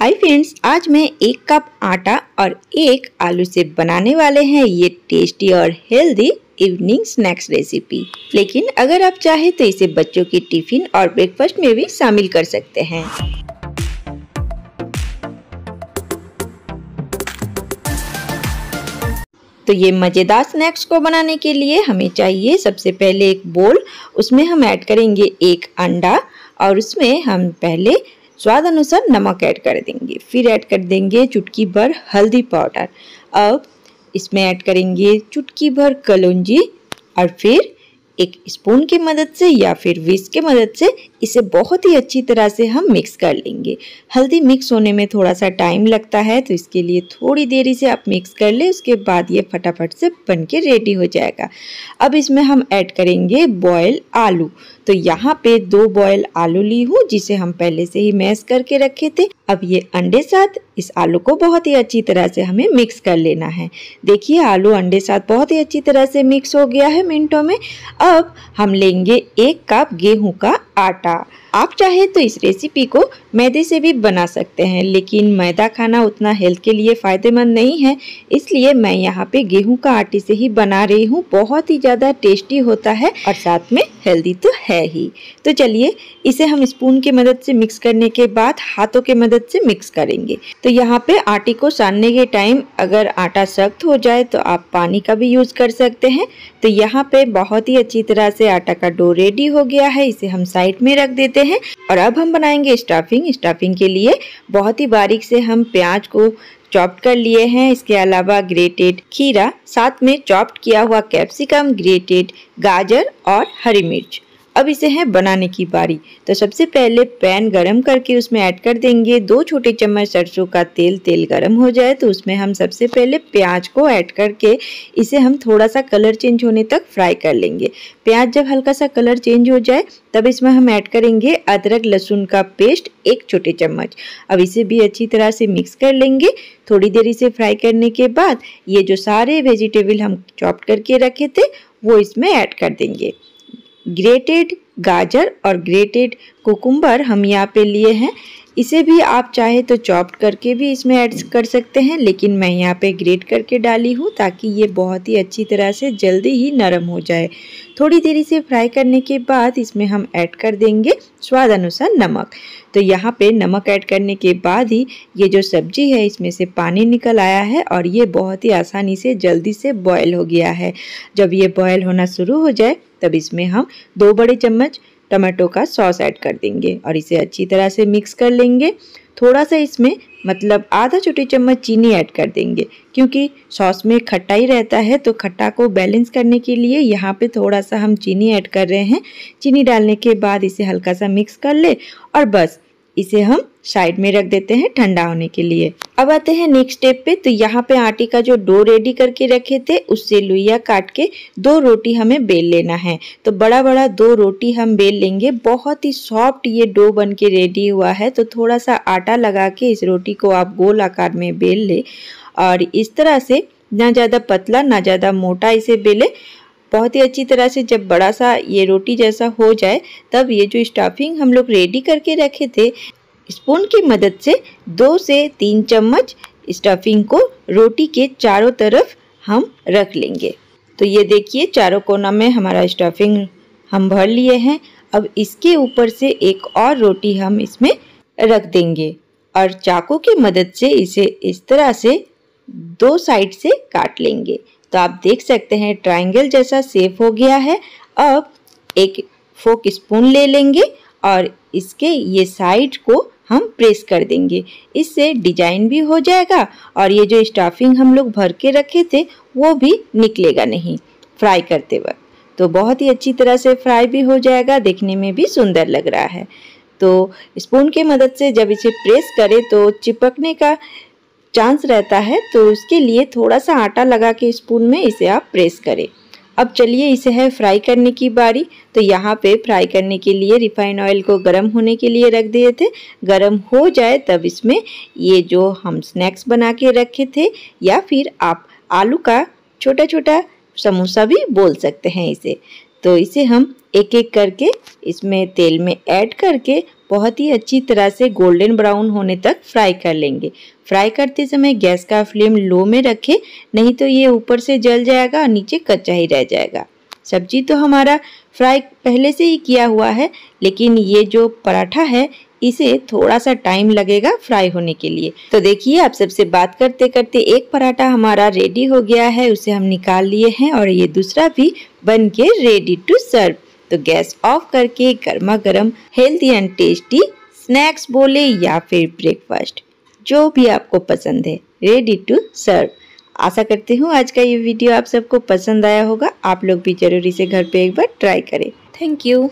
hi friends आज मैं एक कप आटा और एक आलू से बनाने वाले हैं ये टेस्टी और हेल्दी इवनिंग स्नैक्स रेसिपी लेकिन अगर आप चाहें तो इसे बच्चों के टिफिन और ब्रेकफास्ट में भी शामिल कर सकते हैं तो ये मज़ेदार स्नैक्स को बनाने के लिए हमें चाहिए सबसे पहले एक बोल उसमें हम ऐड करेंगे एक अंडा और उसमें हम पहले स्वाद अनुसार नमक ऐड कर देंगे फिर ऐड कर देंगे चुटकी भर हल्दी पाउडर अब इसमें ऐड करेंगे चुटकी भर कलौंजी और फिर एक स्पून की मदद से या फिर विस्क के मदद से इसे बहुत ही अच्छी तरह से हम मिक्स कर लेंगे हल्दी मिक्स होने में थोड़ा सा टाइम लगता है तो इसके लिए थोड़ी देरी से आप मिक्स कर ले उसके बाद ये फटाफट से बन के रेडी हो जाएगा अब इसमें हम ऐड करेंगे बॉयल आलू तो यहाँ पे दो बॉयल आलू ली हूँ जिसे हम पहले से ही मैश करके रखे थे अब ये अंडे साथ इस आलू को बहुत ही अच्छी तरह से हमें मिक्स कर लेना है देखिए आलू अंडे साथ बहुत ही अच्छी तरह से मिक्स हो गया है मिनटों में अब हम लेंगे एक कप गेहूँ का आटा आप चाहे तो इस रेसिपी को मैदे से भी बना सकते हैं लेकिन मैदा खाना उतना हेल्थ के लिए फ़ायदेमंद नहीं है इसलिए मैं यहाँ पे गेहूं का आटे से ही बना रही हूँ बहुत ही ज़्यादा टेस्टी होता है और साथ में हेल्दी तो है ही तो चलिए इसे हम स्पून की मदद से मिक्स करने के बाद हाथों के मदद से मिक्स करेंगे तो यहाँ पे आटे को सानने के टाइम अगर आटा सख्त हो जाए तो आप पानी का भी यूज़ कर सकते हैं तो यहाँ पे बहुत ही अच्छी तरह से आटा का डो रेडी हो गया है इसे हम साइड में रख देते हैं और अब हम बनाएंगे स्टफिंग स्टफिंग के लिए बहुत ही बारीक से हम प्याज को चॉप्ट कर लिए हैं इसके अलावा ग्रेटेड खीरा साथ में चॉप्ड किया हुआ कैप्सिकम ग्रेटेड गाजर और हरी मिर्च अब इसे है बनाने की बारी तो सबसे पहले पैन गरम करके उसमें ऐड कर देंगे दो छोटे चम्मच सरसों का तेल तेल गरम हो जाए तो उसमें हम सबसे पहले प्याज को ऐड करके इसे हम थोड़ा सा कलर चेंज होने तक फ्राई कर लेंगे प्याज जब हल्का सा कलर चेंज हो जाए तब इसमें हम ऐड करेंगे अदरक लहसुन का पेस्ट एक छोटे चम्मच अब इसे भी अच्छी तरह से मिक्स कर लेंगे थोड़ी देर इसे फ्राई करने के बाद ये जो सारे वेजिटेबल हम चॉप करके रखे थे वो इसमें ऐड कर देंगे ग्रेटेड गाजर और ग्रेटेड कोकुम्बर हम यहाँ पे लिए हैं इसे भी आप चाहे तो चॉप्ड करके भी इसमें ऐड कर सकते हैं लेकिन मैं यहाँ पे ग्रेट करके डाली हूँ ताकि ये बहुत ही अच्छी तरह से जल्दी ही नरम हो जाए थोड़ी देरी से फ्राई करने के बाद इसमें हम ऐड कर देंगे स्वाद अनुसार नमक तो यहाँ पे नमक ऐड करने के बाद ही ये जो सब्जी है इसमें से पानी निकल आया है और ये बहुत ही आसानी से जल्दी से बॉयल हो गया है जब ये बॉयल होना शुरू हो जाए तब इसमें हम दो बड़े चम्मच टमाटो का सॉस ऐड कर देंगे और इसे अच्छी तरह से मिक्स कर लेंगे थोड़ा सा इसमें मतलब आधा छोटी चम्मच चीनी ऐड कर देंगे क्योंकि सॉस में खट्टा ही रहता है तो खट्टा को बैलेंस करने के लिए यहाँ पे थोड़ा सा हम चीनी ऐड कर रहे हैं चीनी डालने के बाद इसे हल्का सा मिक्स कर ले और बस इसे हम साइड में रख देते हैं ठंडा होने के लिए अब आते हैं नेक्स्ट स्टेप पे तो यहाँ पे आटे का जो डो रेडी करके रखे थे उससे लुइया काट के दो रोटी हमें बेल लेना है तो बड़ा बड़ा दो रोटी हम बेल लेंगे बहुत ही सॉफ्ट ये डो बन के रेडी हुआ है तो थोड़ा सा आटा लगा के इस रोटी को आप गोल आकार में बेल ले और इस तरह से ना ज़्यादा पतला ना ज़्यादा मोटा इसे बेले बहुत ही अच्छी तरह से जब बड़ा सा ये रोटी जैसा हो जाए तब ये जो स्टफिंग हम लोग रेडी करके रखे थे स्पून की मदद से दो से तीन चम्मच स्टफिंग को रोटी के चारों तरफ हम रख लेंगे तो ये देखिए चारों कोना में हमारा स्टफिंग हम भर लिए हैं अब इसके ऊपर से एक और रोटी हम इसमें रख देंगे और चाकू की मदद से इसे इस तरह से दो साइड से काट लेंगे तो आप देख सकते हैं ट्राइंगल जैसा सेफ हो गया है अब एक फोक स्पून ले लेंगे और इसके ये साइड को हम प्रेस कर देंगे इससे डिजाइन भी हो जाएगा और ये जो स्टाफिंग हम लोग भर के रखे थे वो भी निकलेगा नहीं फ्राई करते वक्त तो बहुत ही अच्छी तरह से फ्राई भी हो जाएगा देखने में भी सुंदर लग रहा है तो स्पून की मदद से जब इसे प्रेस करें तो चिपकने का चांस रहता है तो उसके लिए थोड़ा सा आटा लगा के स्पून में इसे आप प्रेस करें अब चलिए इसे है फ्राई करने की बारी तो यहाँ पे फ्राई करने के लिए रिफाइन ऑयल को गर्म होने के लिए रख दिए थे गर्म हो जाए तब इसमें ये जो हम स्नैक्स बना के रखे थे या फिर आप आलू का छोटा छोटा समोसा भी बोल सकते हैं इसे तो इसे हम एक एक करके इसमें तेल में ऐड करके बहुत ही अच्छी तरह से गोल्डन ब्राउन होने तक फ्राई कर लेंगे फ्राई करते समय गैस का फ्लेम लो में रखें नहीं तो ये ऊपर से जल जाएगा और नीचे कच्चा ही रह जाएगा सब्जी तो हमारा फ्राई पहले से ही किया हुआ है लेकिन ये जो पराठा है इसे थोड़ा सा टाइम लगेगा फ्राई होने के लिए तो देखिए आप सबसे बात करते करते एक पराठा हमारा रेडी हो गया है उसे हम निकाल लिए हैं और ये दूसरा भी बन के रेडी टू सर्व तो गैस ऑफ करके गर्मा गर्म हेल्दी एंड टेस्टी स्नैक्स बोले या फिर ब्रेकफास्ट जो भी आपको पसंद है रेडी टू सर्व आशा करती हूँ आज का ये वीडियो आप सबको पसंद आया होगा आप लोग भी जरूरी से घर पे एक बार ट्राई करें थैंक यू